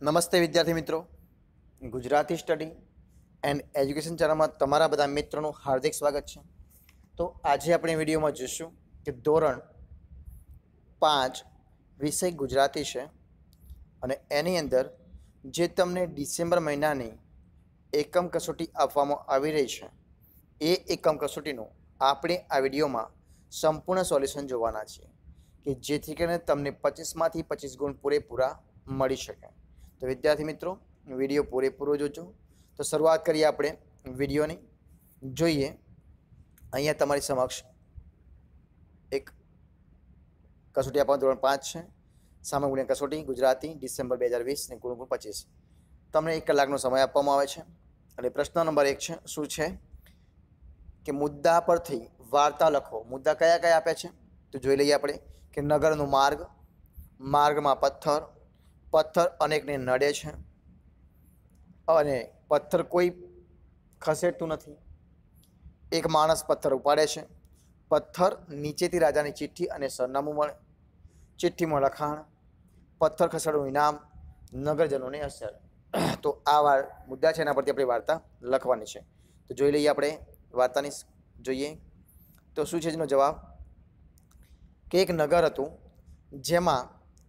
નમસ્તે વિદ્યાર્થી મિત્રો ગુજરાતી સ્ટડી એન્ડ એજ્યુકેશન ચેનલમાં તમારા બધા મિત્રોનું હાર્દિક સ્વાગત છે તો આજે આપણે વિડીયોમાં જોઈશું કે ધોરણ પાંચ વિષય ગુજરાતી છે અને એની અંદર જે તમને ડિસેમ્બર મહિનાની એકમ કસોટી આપવામાં આવી રહી છે એ એકમ કસોટીનું આપણે આ વિડીયોમાં સંપૂર્ણ સોલ્યુશન જોવાના છીએ કે જેથી કરીને તમને પચીસમાંથી પચીસ ગુણ પૂરેપૂરા મળી શકે તો વિદ્યાર્થી મિત્રો વિડીયો પૂરેપૂરો જોજો તો શરૂઆત કરીએ આપણે વિડીયોની જોઈએ અહીંયા તમારી સમક્ષ એક કસોટી આપવાનું ધોરણ પાંચ છે સામે કસોટી ગુજરાતી ડિસેમ્બર બે હજાર વીસની ને ગુણગુણ પચીસ તમને એક કલાકનો સમય આપવામાં આવે છે અને પ્રશ્ન નંબર એક છે શું છે કે મુદ્દા પરથી વાર્તા લખો મુદ્દા કયા કયા આપ્યા છે તો જોઈ લઈએ આપણે કે નગરનો માર્ગ માર્ગમાં પથ્થર પથ્થર અનેકને નડે છે અને પથ્થર કોઈ ખસેડતું નથી એક માણસ પથ્થર ઉપાડે છે પથ્થર નીચેથી રાજાની ચિઠ્ઠી અને સરનામું મળે ચિઠ્ઠીમાં લખાણ પથ્થર ખસેડવું ઇનામ નગરજનોને અસર તો આ વાર મુદ્દા છે એના પરથી આપણી વાર્તા લખવાની છે તો જોઈ લઈએ આપણે વાર્તાની જોઈએ તો શું છે એનો જવાબ કે એક નગર હતું જેમાં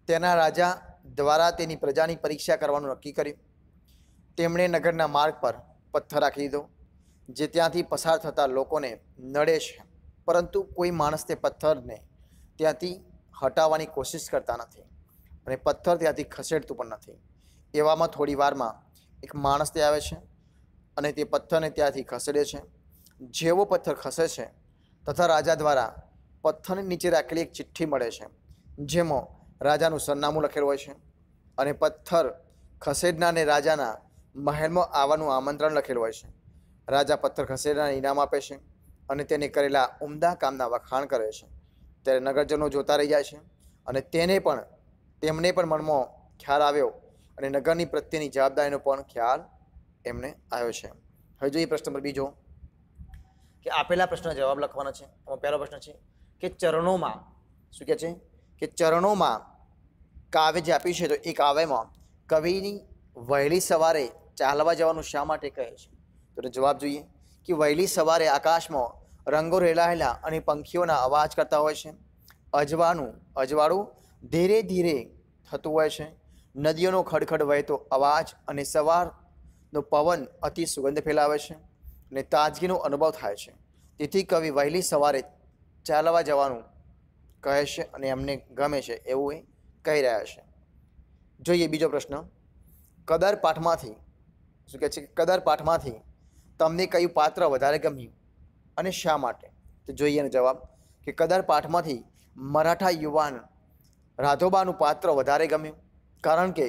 તેના રાજા દ્વારા તેની પ્રજાની પરીક્ષા કરવાનું નક્કી કર્યું તેમણે નગરના માર્ગ પર પથ્થર રાખી દીધો જે ત્યાંથી પસાર થતા લોકોને નડે છે પરંતુ કોઈ માણસ તે પથ્થરને ત્યાંથી હટાવવાની કોશિશ કરતા નથી અને પથ્થર ત્યાંથી ખસેડતું પણ નથી એવામાં થોડી વારમાં એક માણસ તે આવે છે અને તે પથ્થરને ત્યાંથી ખસેડે છે જેવો પથ્થર ખસે છે તથા રાજા દ્વારા પથ્થરની નીચે રાખેલી એક ચિઠ્ઠી મળે છે જેમાં રાજાનું સરનામું લખેલું હોય છે અને પથ્થર ખસેડનારને રાજાના મહેલમાં આવવાનું આમંત્રણ લખેલું હોય છે રાજા પથ્થર ખસેડનારને ઇનામ આપે છે અને તેને કરેલા ઉમદા કામના વખાણ કરે છે ત્યારે નગરજનો જોતા રહી જાય છે અને તેને પણ તેમને પણ મનમાં ખ્યાલ આવ્યો અને નગરની પ્રત્યેની જવાબદારીનો પણ ખ્યાલ એમને આવ્યો છે હવે જોઈએ પ્રશ્ન નંબર બીજો કે આપેલા પ્રશ્નનો જવાબ લખવાના છે એમાં પહેલો પ્રશ્ન છે કે ચરણોમાં શું કહે છે કે ચરણોમાં કાવ્ય જે આપ્યું છે તો એ કાવ્યમાં કવિની વહેલી સવારે ચાલવા જવાનું શા માટે કહે છે તો જવાબ જોઈએ કે વહેલી સવારે આકાશમાં રંગો રેલાયેલા અને પંખીઓના અવાજ કરતા હોય છે અજવાનું અજવાળું ધીરે ધીરે થતું હોય છે નદીઓનો ખડખડ વહેતો અવાજ અને સવારનો પવન અતિ સુગંધ ફેલાવે છે અને તાજગીનો અનુભવ થાય છે તેથી કવિ વહેલી સવારે ચાલવા જવાનું કહે છે અને એમને ગમે છે એવું એ કહી રહ્યા છે જોઈએ બીજો પ્રશ્ન કદર પાઠમાંથી શું કહે છે કે કદર પાઠમાંથી તમને કયું પાત્ર વધારે ગમ્યું અને શા માટે તો જોઈએ એનો જવાબ કે કદર પાઠમાંથી મરાઠા યુવાન રાધોબાનું પાત્ર વધારે ગમ્યું કારણ કે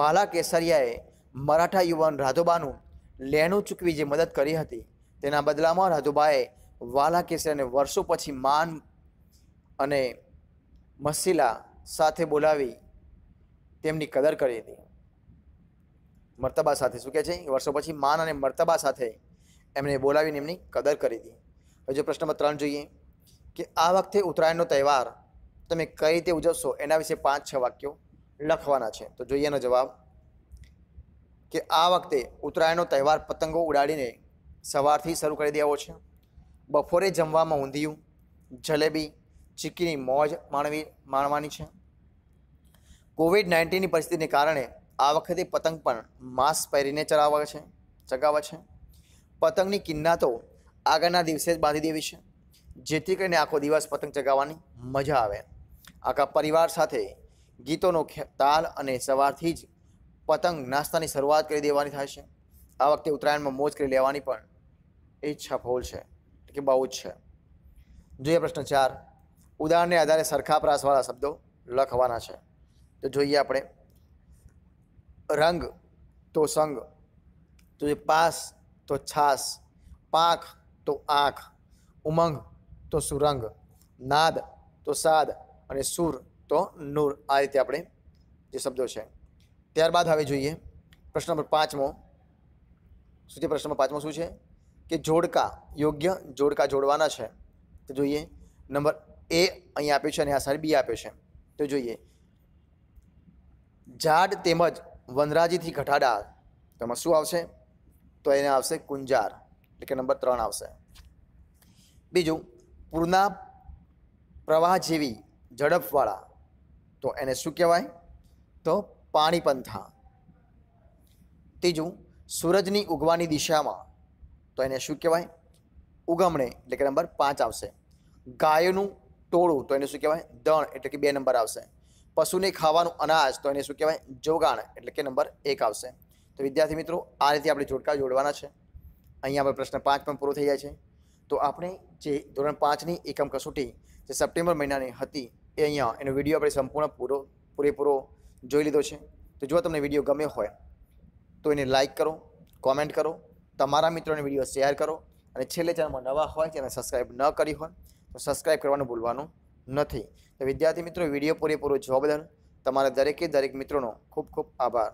વાલા કેસરિયાએ મરાઠા યુવાન રાધોબાનું લેણું ચૂકવી જે મદદ કરી હતી તેના બદલામાં રાધોબાએ વાલા કેસરિયાને વર્ષો પછી માન અને મસીલા સાથે બોલાવી તેમની કદર કરી હતી મર્તબા સાથે શું કહે છે વર્ષો પછી માન અને મર્તબા સાથે એમને બોલાવીને એમની કદર કરી હતી હજુ પ્રશ્ન નંબર ત્રણ જોઈએ કે આ વખતે ઉત્તરાયણનો તહેવાર તમે કઈ રીતે ઉજવશો એના વિશે પાંચ છ વાક્યો લખવાના છે તો જોઈએ એનો જવાબ કે આ વખતે ઉત્તરાયણનો તહેવાર પતંગો ઉડાડીને સવારથી શરૂ કરી દેવો છે બપોરે જમવામાં ઊંધિયું જલેબી ચીકીની મોજ માણવી માણવાની છે કોવિડ નાઇન્ટીનની પરિસ્થિતિને કારણે આ વખતે પતંગ પણ માસ્ક પહેરીને ચલાવે છે ચગાવે છે પતંગની કિન્નાતો આગળના દિવસે જ બાંધી દેવી છે જેથી કરીને આખો દિવસ પતંગ ચગાવવાની મજા આવે આખા પરિવાર સાથે ગીતોનો તાલ અને સવારથી જ પતંગ નાસ્તાની શરૂઆત કરી દેવાની થાય છે આ વખતે ઉત્તરાયણમાં મોજ કરી લેવાની પણ એ છફોલ છે કે બહુ જ છે જોઈએ પ્રશ્ન ચાર ઉદાહરણને આધારે સરખા શબ્દો લખવાના છે તો જોઈએ આપણે રંગ તો સંગ તો પાસ તો છાસ પાંખ તો આંખ ઉમંગ તો સુરંગ નાદ તો સાદ અને સુર તો નૂર આ રીતે આપણે જે શબ્દો છે ત્યારબાદ હવે જોઈએ પ્રશ્ન નંબર પાંચમો શું છે પ્રશ્ન નંબર પાંચમો શું છે કે જોડકા યોગ્ય જોડકા જોડવાના છે તો જોઈએ નંબર એ અહીં આપે છે અને આ સાઈડ બી આપે છે તો જોઈએ ઝાડ તેમજ વનરાજીથી ઘટાડા તેમાં શું આવશે તો એને આવશે કુંજાર એટલે કે નંબર ત્રણ આવશે બીજું પૂરના પ્રવાહ જેવી ઝડપવાળા તો એને શું કહેવાય તો પાણીપંથા ત્રીજું સૂરજની ઉગવાની દિશામાં તો એને શું કહેવાય ઉગમણે એટલે કે નંબર પાંચ આવશે ગાયનું ટોળું તો એને શું કહેવાય દણ એટલે કે બે નંબર આવશે પશુને ખાવાનું અનાજ તો એને શું કહેવાય જોગાણ એટલે કે નંબર એક આવશે તો વિદ્યાર્થી મિત્રો આ રીતે આપણે જોડકા જોડવાના છે અહીંયા આપણે પ્રશ્ન પાંચ પણ પૂરો થઈ જાય છે તો આપણે જે ધોરણ પાંચની એકમ કસોટી જે સપ્ટેમ્બર મહિનાની હતી એ અહીંયા એનો વિડીયો આપણે સંપૂર્ણ પૂરો પૂરેપૂરો જોઈ લીધો છે તો જો તમને વિડીયો ગમ્યો હોય તો એને લાઇક કરો કોમેન્ટ કરો તમારા મિત્રોને વિડીયો શેર કરો અને છેલ્લે ચેનલમાં નવા હોય તેને સબસ્ક્રાઈબ ન કરી હોય તો સબસ્ક્રાઈબ કરવાનું ભૂલવાનું નથી તો વિદ્યાર્થી મિત્રો વિડીયો પૂરેપૂરો જોવા બદલ તમારા દરેકે દરેક મિત્રોનો ખૂબ ખૂબ આભાર